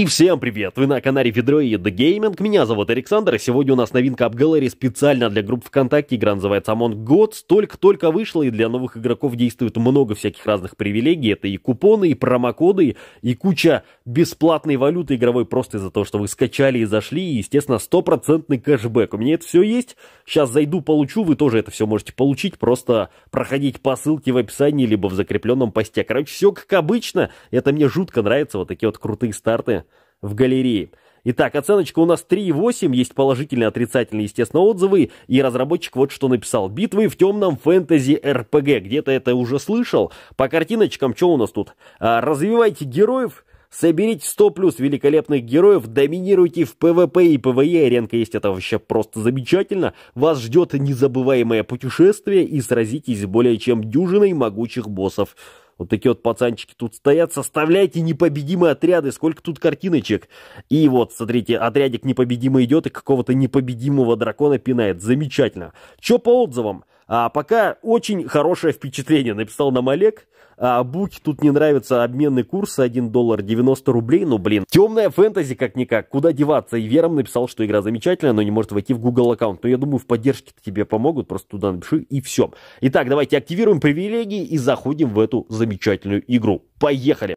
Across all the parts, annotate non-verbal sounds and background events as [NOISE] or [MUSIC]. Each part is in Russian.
И всем привет! Вы на канале Ведро и The Gaming. Меня зовут Александр, и сегодня у нас новинка об Gallery специально для групп ВКонтакте. Игра называется Among Gods. Только-только вышла, и для новых игроков действует много всяких разных привилегий. Это и купоны, и промокоды, и куча бесплатной валюты игровой просто из-за того, что вы скачали и зашли, и, естественно, стопроцентный кэшбэк. У меня это все есть. Сейчас зайду, получу, вы тоже это все можете получить, просто проходить по ссылке в описании, либо в закрепленном посте. Короче, все как обычно. Это мне жутко нравится, вот такие вот крутые старты в галерее. Итак, оценочка у нас 3,8, есть положительные, отрицательные, естественно, отзывы, и разработчик вот что написал. Битвы в темном фэнтези РПГ, где-то это уже слышал. По картиночкам, что у нас тут? А, развивайте героев, Соберите 100 плюс великолепных героев, доминируйте в ПВП и ПВЕ, аренка есть, это вообще просто замечательно. Вас ждет незабываемое путешествие и сразитесь с более чем дюжиной могучих боссов. Вот такие вот пацанчики тут стоят, составляйте непобедимые отряды, сколько тут картиночек. И вот, смотрите, отрядик непобедимый идет и какого-то непобедимого дракона пинает. Замечательно. Че по отзывам? А пока очень хорошее впечатление написал нам Олег. А Буки тут не нравится обменный курс 1 доллар 90 рублей. Ну, блин, темная фэнтези как-никак. Куда деваться? И Вером написал, что игра замечательная, но не может войти в Google аккаунт. Но ну, я думаю, в поддержке тебе помогут. Просто туда напиши и все. Итак, давайте активируем привилегии и заходим в эту замечательную игру. Поехали!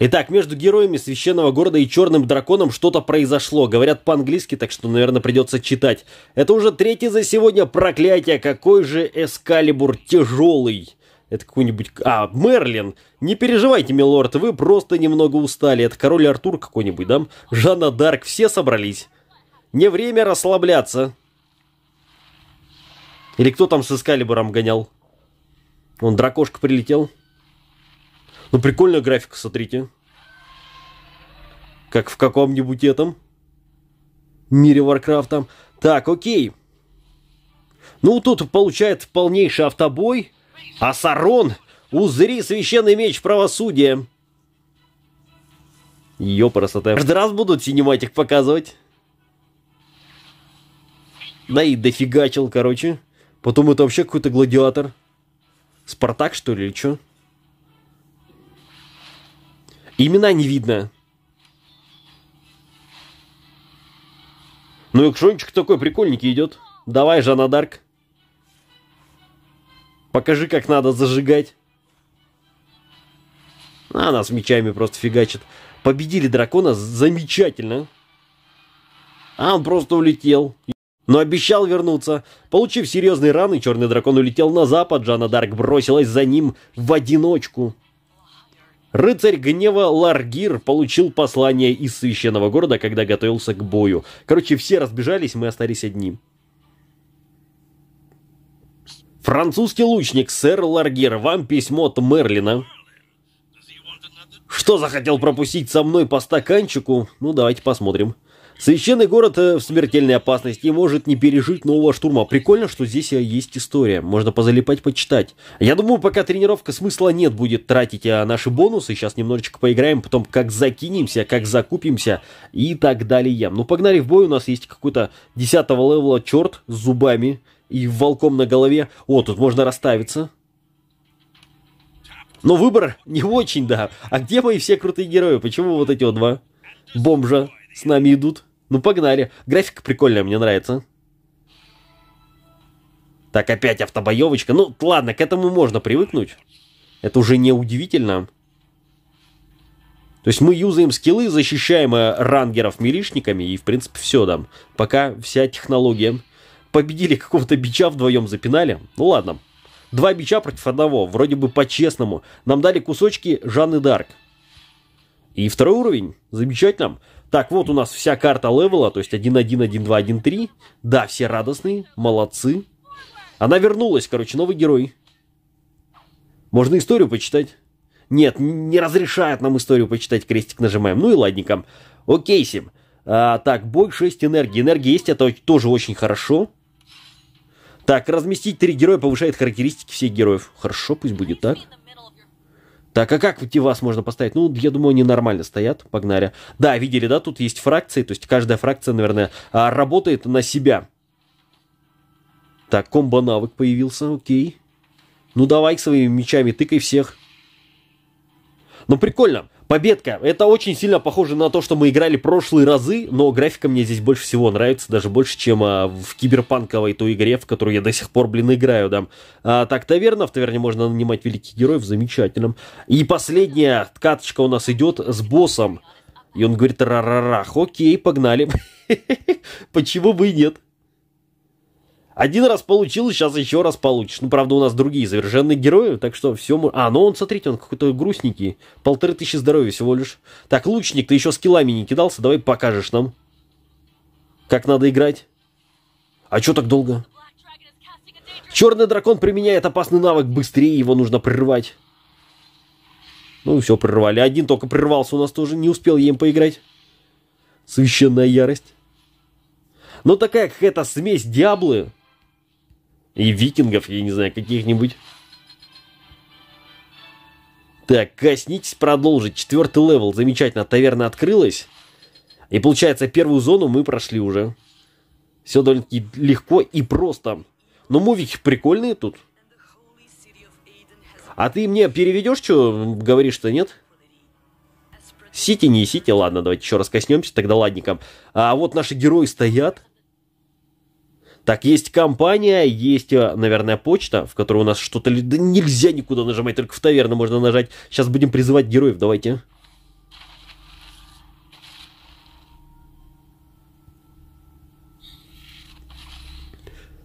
Итак, между героями священного города и черным драконом что-то произошло. Говорят по-английски, так что, наверное, придется читать. Это уже третий за сегодня проклятие. Какой же Эскалибур тяжелый. Это какой-нибудь... А, Мерлин! Не переживайте, милорд, вы просто немного устали. Это король Артур какой-нибудь, да? Жанна Дарк, все собрались. Не время расслабляться. Или кто там с Эскалибуром гонял? Вон, дракошка прилетел. Ну, прикольная графика, смотрите. Как в каком-нибудь этом мире Варкрафта. Так, окей. Ну, тут получает полнейший автобой. А Сарон, узри священный меч правосудия. красота Каждый раз будут синематик показывать. Да и дофигачил, короче. Потом это вообще какой-то гладиатор. Спартак, что ли, или что? Имена не видно. Ну и кшончик такой прикольненький идет. Давай, Жанна Дарк. Покажи, как надо зажигать. она а, с мечами просто фигачит. Победили дракона замечательно. А он просто улетел. Но обещал вернуться. Получив серьезные раны, черный дракон улетел на запад. Джана Дарк бросилась за ним в одиночку. Рыцарь гнева Ларгир получил послание из священного города, когда готовился к бою. Короче, все разбежались, мы остались одни. Французский лучник, сэр Ларгер, вам письмо от Мерлина. Что захотел пропустить со мной по стаканчику? Ну, давайте посмотрим. Священный город э, в смертельной опасности и может не пережить нового штурма. Прикольно, что здесь э, есть история. Можно позалипать, почитать. Я думаю, пока тренировка смысла нет будет тратить а наши бонусы. Сейчас немножечко поиграем, потом как закинемся, как закупимся и так далее. Ну, погнали в бой. У нас есть какой-то 10 левела черт с зубами и волком на голове. О, тут можно расставиться. Но выбор не очень, да. А где мои все крутые герои? Почему вот эти вот два бомжа с нами идут? Ну, погнали. Графика прикольная, мне нравится. Так, опять автобоевочка. Ну, ладно, к этому можно привыкнуть. Это уже не удивительно. То есть мы юзаем скиллы, защищаем э, рангеров милишниками, и, в принципе, все там. Пока вся технология победили какого-то бича вдвоем, запинали. Ну ладно. Два бича против одного, вроде бы по-честному. Нам дали кусочки Жанны Дарк. И второй уровень, замечательно. Так, вот у нас вся карта левела, то есть 1-1, 1-2, 1-3. Да, все радостные, молодцы. Она вернулась, короче, новый герой. Можно историю почитать. Нет, не разрешают нам историю почитать, крестик нажимаем. Ну и ладненько. Окей, Сим. А, так, бой 6 энергии. Энергия есть, это тоже очень хорошо. Так, разместить три героя повышает характеристики всех героев. Хорошо, пусть будет так. Так, а как эти вас можно поставить? Ну, я думаю, они нормально стоят, погнали. Да, видели, да, тут есть фракции, то есть каждая фракция, наверное, а, работает на себя. Так, комбо-навык появился, окей. Ну, давай своими мечами тыкай всех. Ну, прикольно. Победка. Это очень сильно похоже на то, что мы играли прошлые разы, но графика мне здесь больше всего нравится, даже больше, чем а, в киберпанковой той игре, в которую я до сих пор, блин, играю, да. А, так, таверна. В таверне можно нанимать великих героев, замечательно. И последняя каточка у нас идет с боссом. И он говорит, ра-ра-ра, окей, погнали. [LAUGHS] Почему бы и нет? Один раз получилось, сейчас еще раз получишь. Ну, правда, у нас другие завершенные герои, так что все... А, ну он, смотрите, он какой-то грустненький. Полторы тысячи здоровья всего лишь. Так, лучник, ты еще с килами не кидался, давай покажешь нам, как надо играть. А что так долго? Черный дракон применяет опасный навык быстрее, его нужно прервать. Ну, все, прервали. Один только прервался у нас тоже, не успел я им поиграть. Священная ярость. Ну, такая какая-то смесь Диаблы и викингов, я не знаю, каких-нибудь. Так, коснитесь продолжить. Четвертый левел. Замечательно. Таверна открылась. И получается, первую зону мы прошли уже. Все довольно-таки легко и просто. Но мувики прикольные тут. А ты мне переведешь, что говоришь-то, нет? Сити, не сити, ладно, давайте еще раз коснемся, тогда ладненько. А вот наши герои стоят. Так, есть компания, есть, э, наверное, почта, в которой у нас что-то... Да нельзя никуда нажимать, только в таверну можно нажать. Сейчас будем призывать героев, давайте.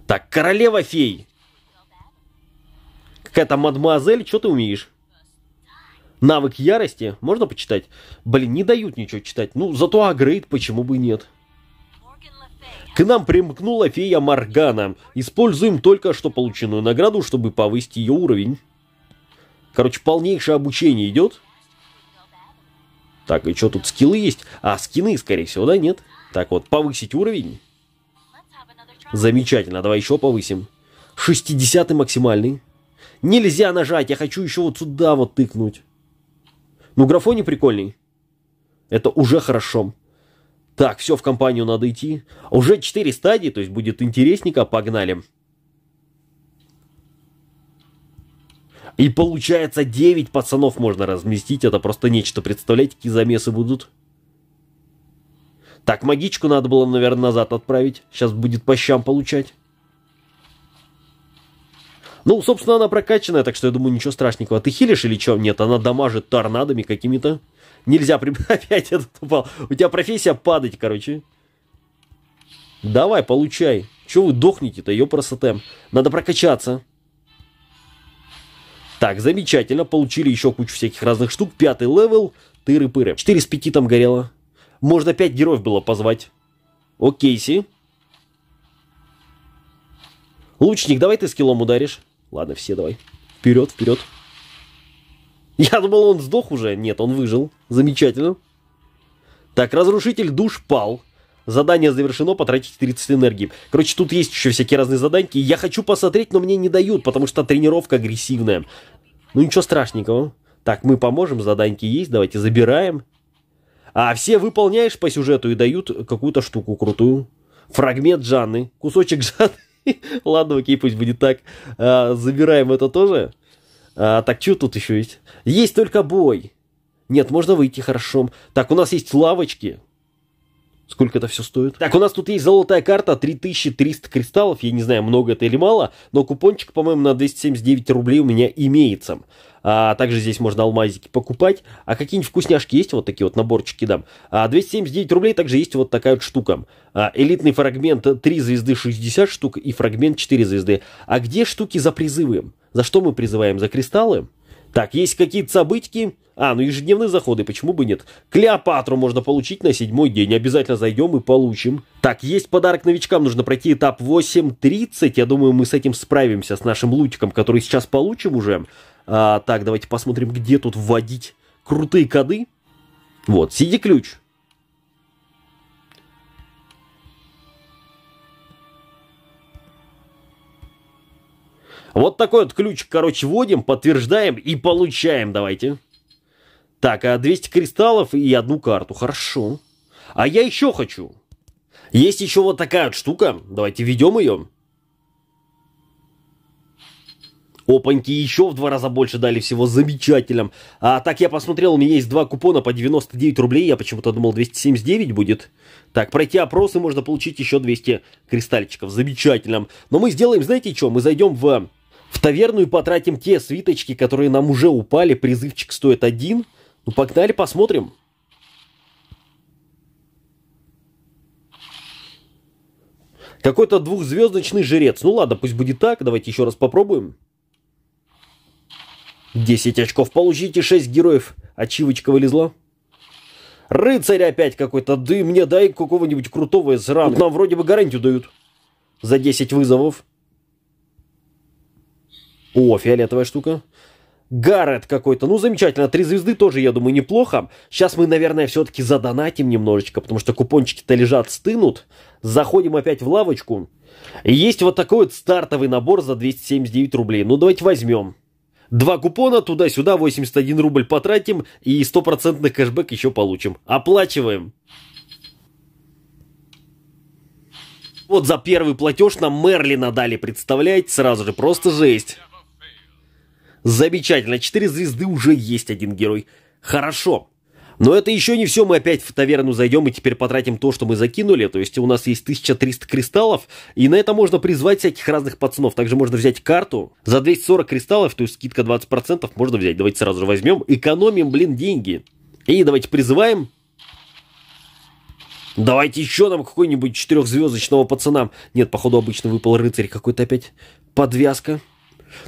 Так, королева фей. Какая-то мадемуазель, что ты умеешь? Навык ярости, можно почитать? Блин, не дают ничего читать. Ну, зато агрейд, почему бы нет? К нам примкнула фея Маргана. Используем только что полученную награду, чтобы повысить ее уровень. Короче, полнейшее обучение идет. Так, и что тут скиллы есть? А, скины, скорее всего, да, нет? Так вот, повысить уровень. Замечательно, давай еще повысим. 60 максимальный. Нельзя нажать, я хочу еще вот сюда вот тыкнуть. Ну, графоний прикольный. Это уже хорошо. Так, все, в компанию надо идти. Уже четыре стадии, то есть будет интересненько, погнали. И получается 9 пацанов можно разместить, это просто нечто, представляете, какие замесы будут? Так, магичку надо было, наверное, назад отправить, сейчас будет по щам получать. Ну, собственно, она прокачанная, так что я думаю, ничего страшненького. Ты хилишь или что? Нет, она дамажит торнадами какими-то. Нельзя, при... [LAUGHS] опять этот упал. У тебя профессия падать, короче. Давай, получай. Чего вы дохнете-то, ее простотем? Надо прокачаться. Так, замечательно, получили еще кучу всяких разных штук. Пятый левел, тыры-пыры. 4 с 5 там горело. Можно 5 героев было позвать. О, Кейси. Лучник, давай ты скиллом ударишь. Ладно, все давай. Вперед, вперед. Я думал, он сдох уже. Нет, он выжил. Замечательно. Так, разрушитель душ пал. Задание завершено, потратите 30 энергии. Короче, тут есть еще всякие разные заданьки. Я хочу посмотреть, но мне не дают, потому что тренировка агрессивная. Ну, ничего страшненького. Так, мы поможем, заданьки есть, давайте забираем. А все выполняешь по сюжету и дают какую-то штуку крутую. Фрагмент Жанны, кусочек [LAUGHS] Жанны. Ладно, окей, пусть будет так. А, забираем это тоже. А, так, что тут еще есть? Есть только бой. Нет, можно выйти хорошо. Так, у нас есть лавочки. Сколько это все стоит? Так, у нас тут есть золотая карта, 3300 кристаллов. Я не знаю, много это или мало, но купончик, по-моему, на 279 рублей у меня имеется. А также здесь можно алмазики покупать. А какие-нибудь вкусняшки есть? Вот такие вот наборчики дам. А 279 рублей также есть вот такая вот штука. А, элитный фрагмент 3 э, звезды 60 штук и фрагмент 4 звезды. А где штуки за призывы? За что мы призываем? За кристаллы? Так, есть какие-то события? А, ну ежедневные заходы, почему бы нет? Клеопатру можно получить на седьмой день, обязательно зайдем и получим. Так, есть подарок новичкам, нужно пройти этап 8.30, я думаю, мы с этим справимся, с нашим лутиком, который сейчас получим уже. А, так, давайте посмотрим, где тут вводить крутые коды. Вот, сиди ключ Вот такой вот ключ, короче, вводим, подтверждаем и получаем давайте. Так, а 200 кристаллов и одну карту, хорошо. А я еще хочу. Есть еще вот такая вот штука, давайте введем ее. Опаньки, еще в два раза больше дали всего, замечательно. А так я посмотрел, у меня есть два купона по 99 рублей, я почему-то думал 279 будет. Так, пройти опросы можно получить еще 200 кристальчиков, замечательно. Но мы сделаем, знаете что, мы зайдем в в таверну и потратим те свиточки, которые нам уже упали. Призывчик стоит один. Ну, погнали, посмотрим. Какой-то двухзвездочный жрец. Ну ладно, пусть будет так. Давайте еще раз попробуем. 10 очков получите, 6 героев. Ачивочка вылезла. Рыцарь опять какой-то. Да мне дай какого-нибудь крутого из ран. Нам вроде бы гарантию дают. За 10 вызовов. О, фиолетовая штука. Гаррет какой-то. Ну, замечательно. Три звезды тоже, я думаю, неплохо. Сейчас мы, наверное, все-таки задонатим немножечко, потому что купончики-то лежат, стынут. Заходим опять в лавочку. есть вот такой вот стартовый набор за 279 рублей. Ну, давайте возьмем. Два купона туда-сюда, 81 рубль потратим и стопроцентный кэшбэк еще получим. Оплачиваем. Вот за первый платеж нам Мерлина дали, представляете? Сразу же просто жесть. Замечательно, четыре звезды уже есть один герой. Хорошо. Но это еще не все, мы опять в таверну зайдем и теперь потратим то, что мы закинули, то есть у нас есть 1300 кристаллов, и на это можно призвать всяких разных пацанов, также можно взять карту, за 240 кристаллов, то есть скидка 20% можно взять, давайте сразу же возьмем, экономим, блин, деньги. И давайте призываем, Давайте еще нам какой-нибудь четырехзвездочного пацана. Нет, походу обычно выпал рыцарь какой-то опять. Подвязка.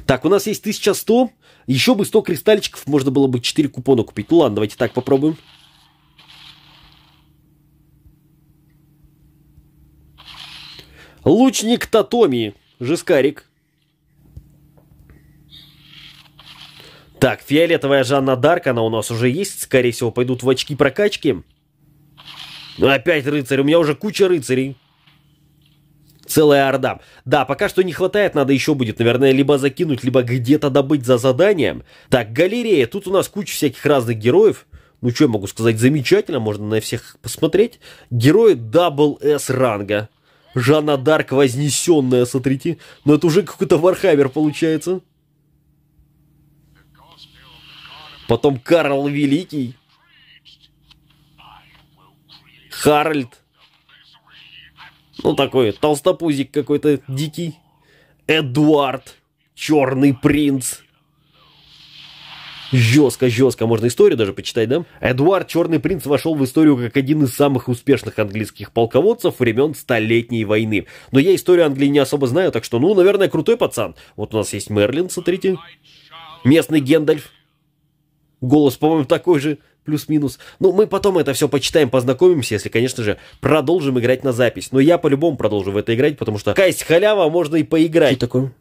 Так, у нас есть 1100. Еще бы 100 кристальчиков, можно было бы 4 купона купить. Ну ладно, давайте так попробуем. Лучник Татоми. Жескарик. Так, фиолетовая Жанна Дарк, она у нас уже есть. Скорее всего, пойдут в очки прокачки. Ну, опять рыцарь. У меня уже куча рыцарей целая орда. Да, пока что не хватает, надо еще будет, наверное, либо закинуть, либо где-то добыть за заданием. Так, галерея, тут у нас куча всяких разных героев. Ну, что я могу сказать, замечательно, можно на всех посмотреть. Герои дабл С ранга. Жанна Дарк, вознесенная, смотрите. Но ну, это уже какой-то Вархаммер получается. Потом Карл Великий. Харальд. Ну, такой толстопузик какой-то дикий. Эдуард, черный принц. Жестко, жестко. Можно историю даже почитать, да? Эдуард Черный Принц вошел в историю как один из самых успешных английских полководцев времен Столетней войны. Но я историю Англии не особо знаю, так что, ну, наверное, крутой пацан. Вот у нас есть Мерлин, смотрите. Местный Гендальф. Голос, по-моему, такой же плюс-минус. Ну, мы потом это все почитаем, познакомимся, если, конечно же, продолжим играть на запись. Но я по-любому продолжу в это играть, потому что какая халява, можно и поиграть. Что такое?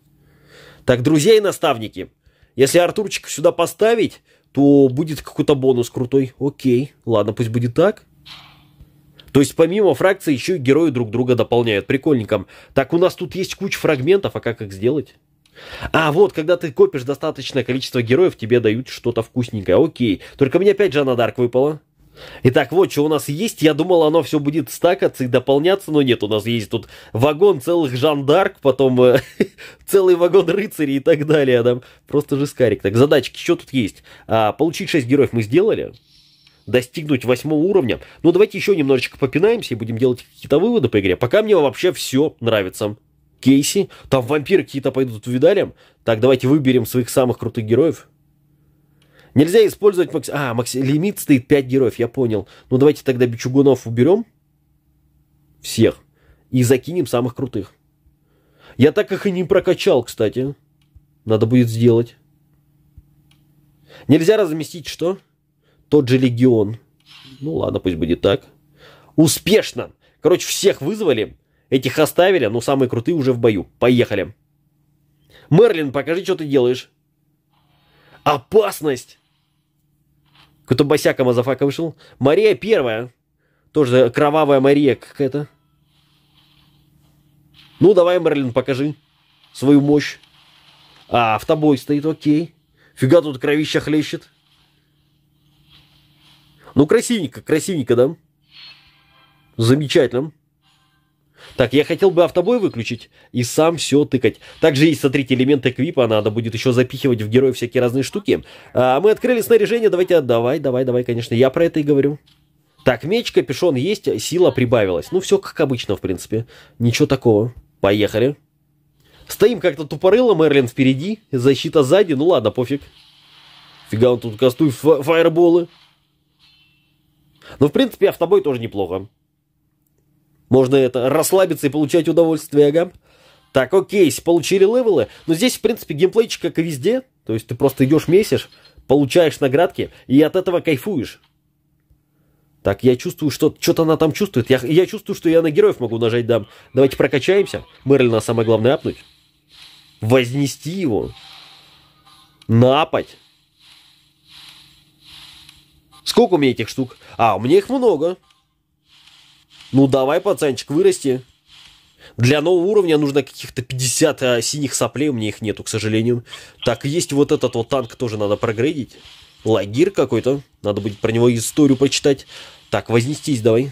Так, друзья и наставники, если Артурчик сюда поставить, то будет какой-то бонус крутой. Окей, ладно, пусть будет так. То есть помимо фракций еще и герои друг друга дополняют. прикольненько Так, у нас тут есть куча фрагментов, а как их сделать? А вот, когда ты копишь достаточное количество героев, тебе дают что-то вкусненькое. Окей. Только мне опять Жанна Дарк выпала. Итак, вот что у нас есть. Я думал, оно все будет стакаться и дополняться, но нет, у нас есть тут вагон целых жандарк, потом э, [LAUGHS] целый вагон рыцарей и так далее. Там просто же скарик. Так, задачки, что тут есть? А, получить 6 героев мы сделали. Достигнуть восьмого уровня. Ну, давайте еще немножечко попинаемся и будем делать какие-то выводы по игре. Пока мне вообще все нравится. Кейси, там вампиры какие-то пойдут в видалем, так давайте выберем своих самых крутых героев. Нельзя использовать... Макс... А, макс... лимит стоит 5 героев, я понял. Ну давайте тогда Бичугунов уберем всех и закинем самых крутых. Я так их и не прокачал, кстати. Надо будет сделать. Нельзя разместить что? Тот же легион. Ну ладно, пусть будет так. Успешно! Короче, всех вызвали. Этих оставили, но самые крутые уже в бою. Поехали. Мерлин, покажи, что ты делаешь. Опасность! Кто-то босяка мазафака вышел. Мария первая. Тоже кровавая Мария какая-то. Ну, давай, Мерлин, покажи свою мощь. А, в тобой стоит, окей. Фига тут кровища хлещет. Ну, красивенько, красивенько, да? Замечательно. Так, я хотел бы автобой выключить и сам все тыкать. Также есть, смотрите, элементы квипа, надо будет еще запихивать в героя всякие разные штуки. А, мы открыли снаряжение, давайте, давай, давай, давай, конечно, я про это и говорю. Так, меч, капюшон есть, сила прибавилась. Ну, все как обычно, в принципе. Ничего такого. Поехали. Стоим как-то тупорыло, Мерлин впереди, защита сзади, ну ладно, пофиг. Фига он тут кастует фаерболы. Ну, в принципе, автобой тоже неплохо. Можно это расслабиться и получать удовольствие, ага. Так, окей, получили левелы. Но здесь, в принципе, геймплейчик как и везде. То есть ты просто идешь, месишь, получаешь наградки и от этого кайфуешь. Так, я чувствую, что что-то она там чувствует. Я, я чувствую, что я на героев могу нажать дам. Давайте прокачаемся. Мерлина самое главное апнуть. Вознести его. Напать. Сколько у меня этих штук? А, у меня их много. Ну давай, пацанчик, вырасти. Для нового уровня нужно каких-то 50 а, э, синих соплей, у меня их нету, к сожалению. Так, есть вот этот вот танк, тоже надо прогрейдить. Лагир какой-то, надо будет про него историю почитать. Так, вознестись давай.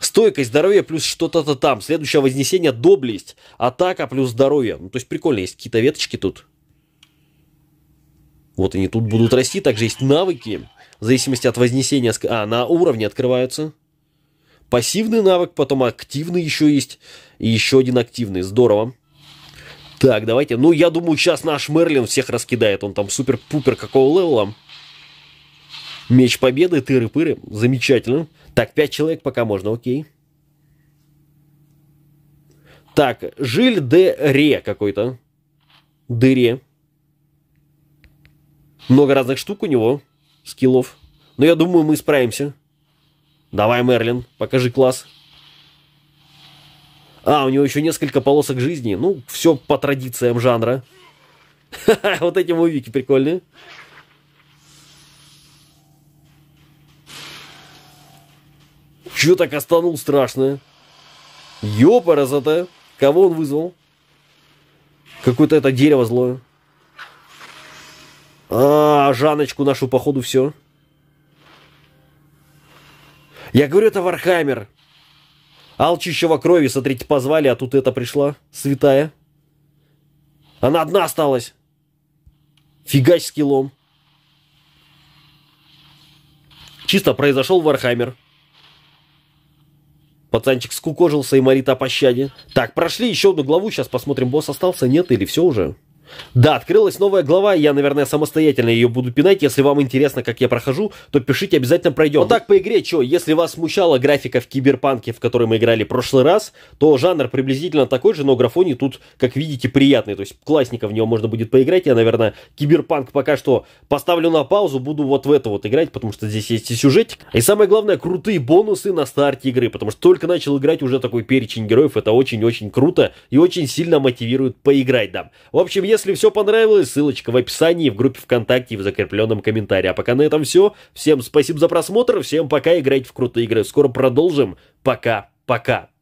Стойкость, здоровье плюс что-то-то там. Следующее вознесение, доблесть, атака плюс здоровье. Ну, то есть прикольно, есть какие-то веточки тут. Вот они тут будут расти, также есть навыки, в зависимости от вознесения, а, на уровне открываются. Пассивный навык, потом активный еще есть. И еще один активный. Здорово. Так, давайте. Ну, я думаю, сейчас наш Мерлин всех раскидает. Он там супер-пупер какого левела. Меч победы, тыры-пыры. Замечательно. Так, пять человек пока можно, окей. Так, Жиль де Ре какой-то. Дыре. Много разных штук у него, скиллов. Но я думаю, мы справимся. «Давай, Мерлин, покажи класс». А, у него еще несколько полосок жизни. Ну, все по традициям жанра. Ха-ха, [LAUGHS] вот эти мувики прикольные. Чё так останул страшное? Ёпара зато. Кого он вызвал? Какое-то это дерево злое. А, Жаночку нашу, походу, все. Я говорю, это Вархаммер. Алчищего крови, смотрите, позвали, а тут это пришла, святая. Она одна осталась. Фигач с Чисто произошел Вархаммер. Пацанчик скукожился и морит о пощаде. Так, прошли еще одну главу, сейчас посмотрим, босс остался, нет или все уже. Да, открылась новая глава, я, наверное, самостоятельно ее буду пинать. Если вам интересно, как я прохожу, то пишите, обязательно пройдем. Вот так по игре, что? если вас смущала графика в Киберпанке, в которой мы играли в прошлый раз, то жанр приблизительно такой же, но графони тут, как видите, приятный. То есть классника в него можно будет поиграть. Я, наверное, Киберпанк пока что поставлю на паузу, буду вот в это вот играть, потому что здесь есть и сюжетик. И самое главное, крутые бонусы на старте игры, потому что только начал играть уже такой перечень героев, это очень-очень круто и очень сильно мотивирует поиграть, да. В общем, если если все понравилось, ссылочка в описании, в группе ВКонтакте и в закрепленном комментарии. А пока на этом все. Всем спасибо за просмотр, всем пока, играйте в крутые игры. Скоро продолжим. Пока, пока.